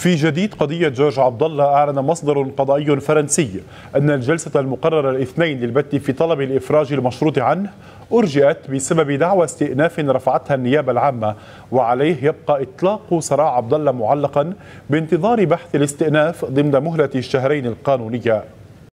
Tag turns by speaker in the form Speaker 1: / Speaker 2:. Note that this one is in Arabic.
Speaker 1: في جديد قضية جورج عبد الله أعلن مصدر قضائي فرنسي أن الجلسة المقررة الاثنين للبت في طلب الإفراج المشروط عنه أرجئت بسبب دعوى استئناف رفعتها النيابة العامة وعليه يبقى إطلاق سراع عبد الله معلقا بانتظار بحث الاستئناف ضمن مهلة الشهرين القانونية